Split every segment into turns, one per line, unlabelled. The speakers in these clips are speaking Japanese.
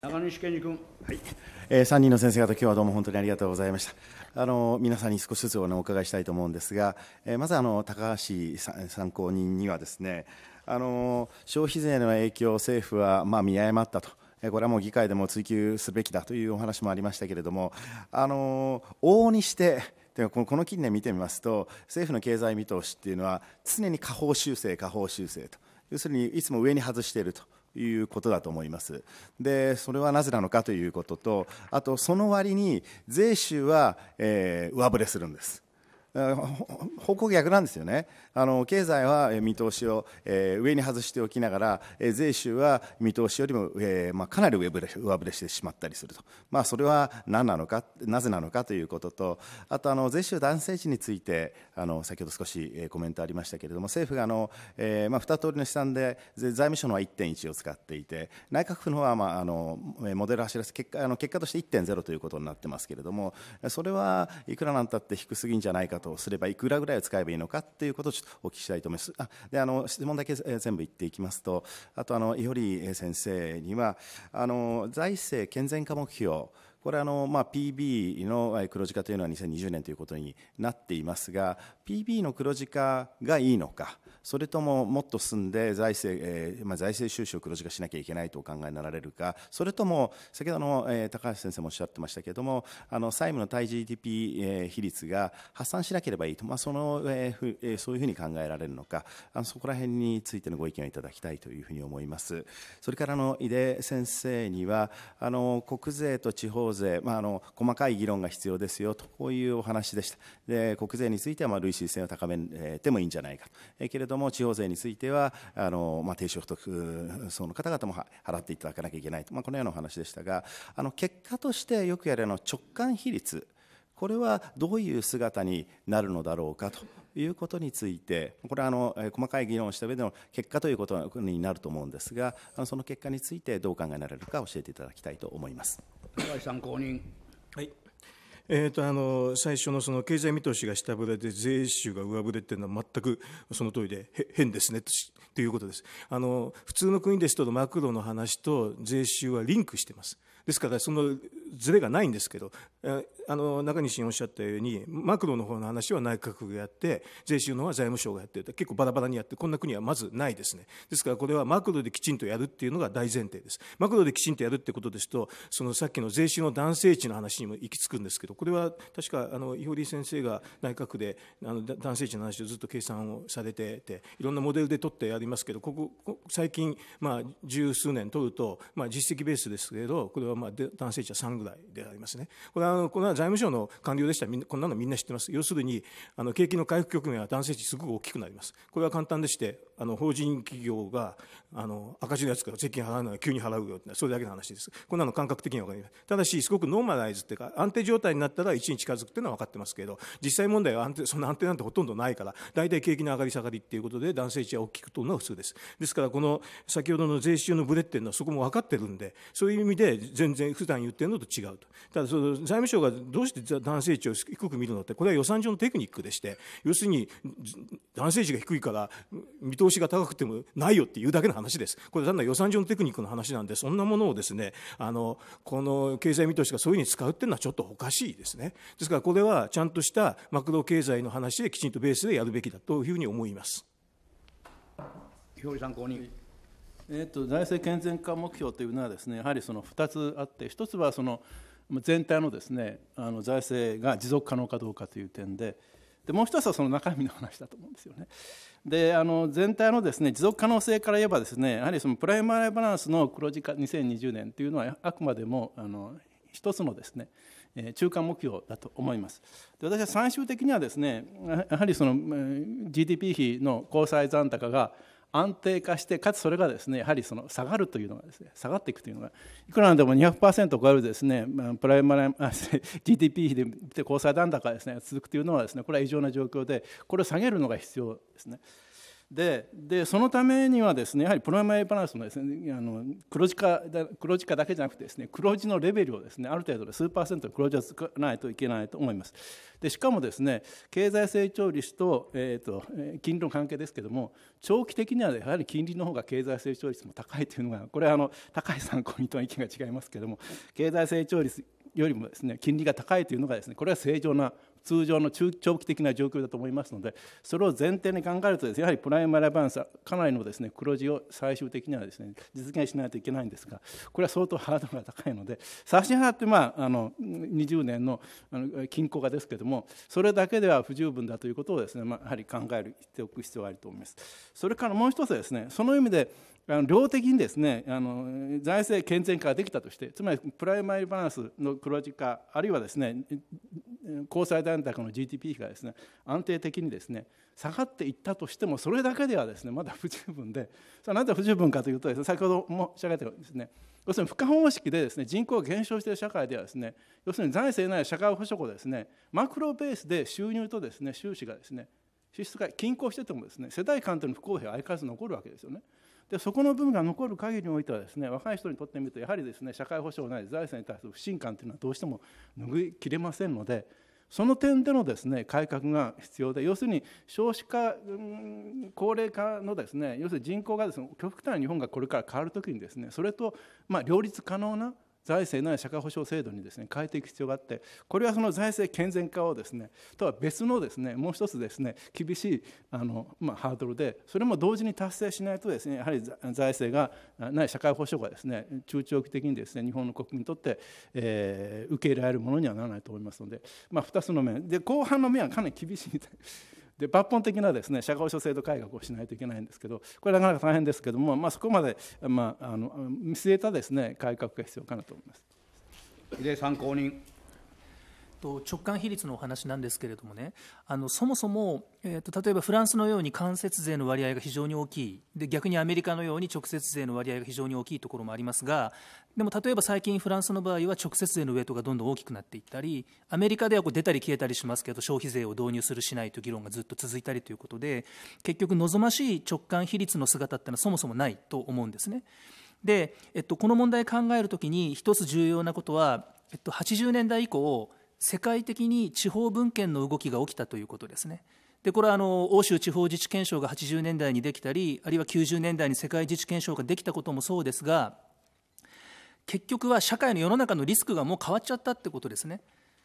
中西健二君、はい
えー、3人の先生方、今日はどうも本当にありがとうございました。あの皆さんに少しずつお伺いしたいと思うんですが、えー、まずあの高橋参考人にはですねあの消費税の影響を政府はまあ見誤ったと。これはもう議会でも追及すべきだというお話もありましたけれども、あの往々にしてでこの近年見てみますと政府の経済見通しっていうのは常に下方修正下方修正と要するにいつも上に外しているということだと思いますでそれはなぜなのかということとあとその割に税収は、えー、上振れするんです方向逆なんですよねあの経済は見通しを、えー、上に外しておきながら、えー、税収は見通しよりも、えーまあ、かなり上振れ上振れしてしまったりすると、まあ、それは何なのかなぜなのかということとあとあの税収男性値についてあの先ほど少し、えコメントありましたけれども政府があの、えーまあ、2通りの試算で財務省のは1.1を使っていて内閣府の方は、まあ、あのモデル走らせ結果あの結果として1.0ということになってますけれどもそれはいくらなんたって低すぎんじゃないかと。とすればいくらぐらいを使えばいいのかということをちょっとお聞きしたいと思います。あであの質問だけ全部言っていきますとあとあの伊織先生にはあの財政健全化目標これあの、まあ、PB の黒字化というのは2020年ということになっていますが PB の黒字化がいいのかそれとももっと進んで財政,、えーまあ、財政収支を黒字化しなきゃいけないとお考えになられるかそれとも先ほどの、えー、高橋先生もおっしゃってましたけれどもあの債務の対 GDP、えー、比率が発散しなければいいと、まあそのえーふえー、そういうふうに考えられるのかあのそこら辺についてのご意見をいただきたいというふうに思います。それからの井出先生にはあの国税と地方増税、まあ、あの細かい議論が必要ですよとこういうお話でしたで国税についてはまあ類推性を高めてもいいんじゃないかと、えけれども地方税についてはあの、まあ、低所得層の方々も払っていただかなきゃいけないと、まあ、このようなお話でしたがあの結果としてよくやるあの直感比率これはどういう姿になるのだろうかということについてこれはあの細かい議論をした上での結果ということになると思うんですがその結果についてどう考えられるか教えていただきたいと思います。参考人はい
えーと、あの最初のその経済見通しが下振れで税収が上振れていうのは全くその通りで変ですねということですあの普通の国ですとマクロの話と税収はリンクしてますですからそのずれがないんですけどあの中西おっしゃったようにマクロの方の話は内閣府がやって税収の方は財務省がやって結構バラバラにやってこんな国はまずないですねですからこれはマクロできちんとやるっていうのが大前提ですマクロできちんとやるってことですとそのさっきの税収の男性値の話にも行き着くんですけどこれは確かあの伊織先生が内閣府であの男性値の話をずっと計算をされてていろんなモデルで取ってやりますけどここ最近まあ十数年取るとまあ実績ベースですけどこれはまあ男性値は3ぐらいでありますね。これはあのこれは財務省の官僚でしたらこんなのみんな知ってます。要するにあの景気の回復局面は男性値すごく大きくなります。これは簡単でしてあの法人企業があの赤字のやつから税金払うのは急に払うよってそれだけの話ですこんなの感覚的には分かりますただしすごくノーマライズっていうか安定状態になったら1に近づくっていうのは分かってますけど実際問題は安定その安定なんてほとんどないから大体景気の上がり下がりっていうことで男性値は大きくとるのが普通ですですからこの先ほどの税収のブレっていうのはそこも分かってるんでそういう意味で全然普段言ってるのと違うとただその財務省がどうして男性値を低く見るのってこれは予算上のテクニックでして要するに男性値が低いから見通調子が高くてもないよっていうだけの話です。これ単なる予算上のテクニックの話なんで、そんなものをですね、あの、この経済見通しがそういうふうに使うっていうのはちょっとおかしいですね。ですからこれはちゃんとしたマクロ経済の話できちんとベースでやるべきだというふうに思います。
ひょうりさん、えっと、と財政健全化目標というのはですねやはりその2つあって1つはその全体のですねあの財政が持続可能かどうかという点ででもう一つはその中身の話だと思うんですよね。であの全体のですね持続可能性から言えばですねやはりそのプライマリーバランスの黒字化2020年というのはあくまでもあの一つのですね中間目標だと思います。で私は最終的にはですねやはりその GDP 比の公債残高が安定化してかつそれがですねやはりその下がるというのがですね下がっていくというのがいくらなんでも200%超えるですねプライマリ GDP 比で見て交際残高ですね続くというのはですねこれは異常な状況でこれを下げるのが必要ですね。ででそのためにはですねやはりプライマリーバランスのです、ね、あの黒字化黒字化だけじゃなくてですね黒字のレベルをですねある程度で数パーセント黒字はつかないといけないと思います。でしかもですね経済成長率と,、えーと、金利の関係ですけども長期的にはやはり金利の方が経済成長率も高いというのがこれはあの高い参考人とは意見が違いますけども経済成長率よりもですね金利が高いというのがですねこれは正常な通常の中長期的な状況だと思いますのでそれを前提に考えるとです、ね、やはりプライマリーバランスはかなりのです、ね、黒字を最終的にはです、ね、実現しないといけないんですがこれは相当ハードルが高いので差し払って、まあ、あの20年のあの均衡化ですけれどもそれだけでは不十分だということをですね、まあ、やはり考えるしておく必要があると思います。それからもう一つですねその意味であの量的にですねあの財政健全化ができたとしてつまりプライマリーバランスの黒字化あるいはですね交際団体の GDP 比がですね安定的にですね下がっていったとしてもそれだけではですねまだ不十分でそれなぜで不十分かというとですね先ほど申し上げたようにですね要するに不可方式でですね人口が減少している社会ではですね要するに財政ない社会保障をですねマクロベースで収入とですね収支がですね支出が均衡しててもですね世代間との不公平は相変わらず残るわけですよね。でそこの部分が残る限りにおいてはですね若い人にとってみるとやはりですね社会保障ない財政に対する不信感というのはどうしても拭いきれませんのでその点でのですね改革が必要で要するに少子化、うん、高齢化のですね要するに人口がですね極端な日本がこれから変わるときにですねそれとまあ両立可能な財政ない社会保障制度にです、ね、変えていく必要があってこれはその財政健全化をですねとは別のですねもう一つですね厳しいあの、まあ、ハードルでそれも同時に達成しないとですねやはり財政がない社会保障がですね中長期的にですね日本の国民にとって、え受け入れられるものにはならないと思いますので、まあ、2つの面で後半の面はかなり厳しいで抜本的なですね社会保障制度改革をしないといけないんですけどこれなかなか大変ですけども、まあ、そこまで、まあ、あの見据えたですね改革が必要かなと思います。参考人と直感比率のお話なんですけれ
どもね、あのそもそも、えーと、例えばフランスのように間接税の割合が非常に大きいで、逆にアメリカのように直接税の割合が非常に大きいところもありますが、でも例えば最近、フランスの場合は直接税のウエイトがどんどん大きくなっていったり、アメリカではこう出たり消えたりしますけど、消費税を導入するしないという議論がずっと続いたりということで、結局、望ましい直感比率の姿っていうのはそもそもないと思うんですね。で、えっと、この問題考えるときに、一つ重要なことは、えっと、80年代以降、世界的に地方分権の動きが起きたということですね。でこれはあの欧州地方自治憲章が80年代にできたりあるいは90年代に世界自治憲章ができたこともそうですが結局は社会の世の中のリスクがもう変わっちゃったってことですね。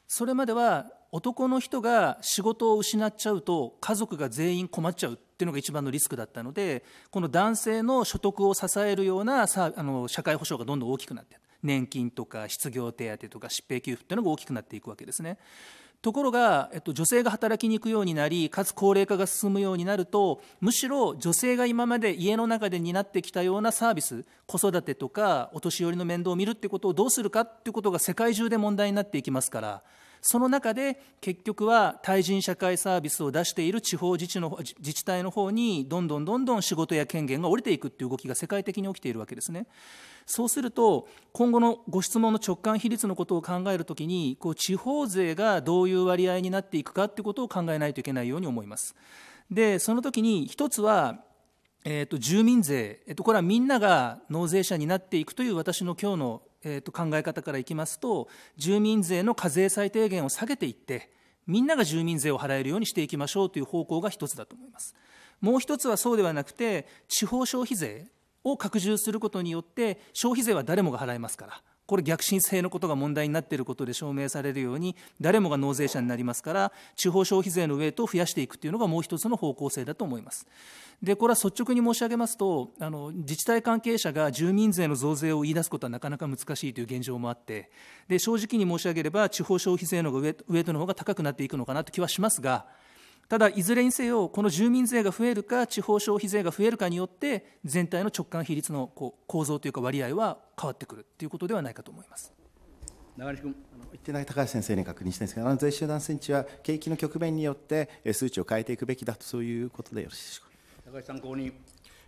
それまでは男の人が仕事を失っちゃうと家族が全員困っちゃうっていうのが一番のリスクだったのでこの男性の所得を支えるようなさあの社会保障がどんどん大きくなっていった。年金とか失業手当とか疾病給付っていうのが大きくなっていくわけですね。ところが、えっと、女性が働きに行くようになり、かつ高齢化が進むようになると、むしろ女性が今まで家の中で担ってきたようなサービス、子育てとか、お年寄りの面倒を見るってことをどうするかっていうことが世界中で問題になっていきますから、その中で結局は対人社会サービスを出している地方自治の自治体の方に、どんどんどんどん仕事や権限が下りていくっていう動きが世界的に起きているわけですね。そうすると、今後のご質問の直感比率のことを考えるときに、こう地方税がどういう割合になっていくかということを考えないといけないように思います。で、その時に一つは、えー、と住民税、えー、とこれはみんなが納税者になっていくという私の今日の、えー、と考え方からいきますと、住民税の課税最低限を下げていって、みんなが住民税を払えるようにしていきましょうという方向が一つだと思います。もう一つはそうではなくて、地方消費税、を拡充することによって消費税は誰もが払いますから。これ逆進性のことが問題になっていることで証明されるように誰もが納税者になりますから地方消費税のウェイトを増やしていくというのがもう一つの方向性だと思います。でこれは率直に申し上げますとあの自治体関係者が住民税の増税を言い出すことはなかなか難しいという現状もあってで正直に申し上げれば地方消費税のウェイトの方が高くなっていくのかなという気はしますが。ただ、いずれにせよ、この住民税が増えるか、地方消費税が増えるかによって、全体の直間比率のこう構造というか、割合は変わってくるということではないかと思いま
す。西君言ってない高橋先生に確認したいんですが、あの税収断線値は景気の局面によって数値を変えていくべきだと、そういうことでよろしいでしょ
うか。高橋参考人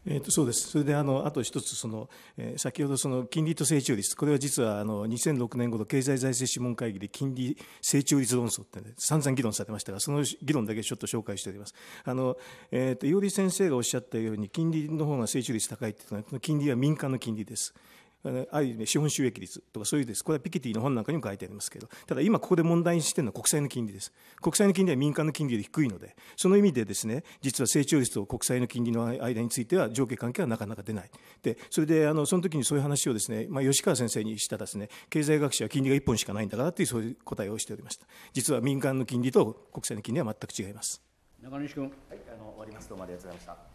えー、とそうです、それであのあと一つその、えー、先ほどその金利と成長率、これは実はあの2006年後の経済財政諮問会議で金利成長率論争って、ね、散々議論されましたが、その議論だけちょっと紹介しております。あのえーと、伊織先生がおっしゃったように、金利の方が成長率高いっていうのは、金利は民間の金利です。ある意味資本収益率とかそういうですこれはピケティの本なんかにも書いてありますけどただ今ここで問題にしてるのは国債の金利です国債の金利は民間の金利より低いのでその意味でですね実は成長率と国債の金利の間については上下関係はなかなか出ないでそれであのその時にそういう話をですね、まあ、吉川先生にしたらですね経済学者は金利が1本しかないんだからというそういう答えをしておりました実は民間の金利と国債の金利は全く違います
中西君、はい、あの終わりますどうもありがとうございました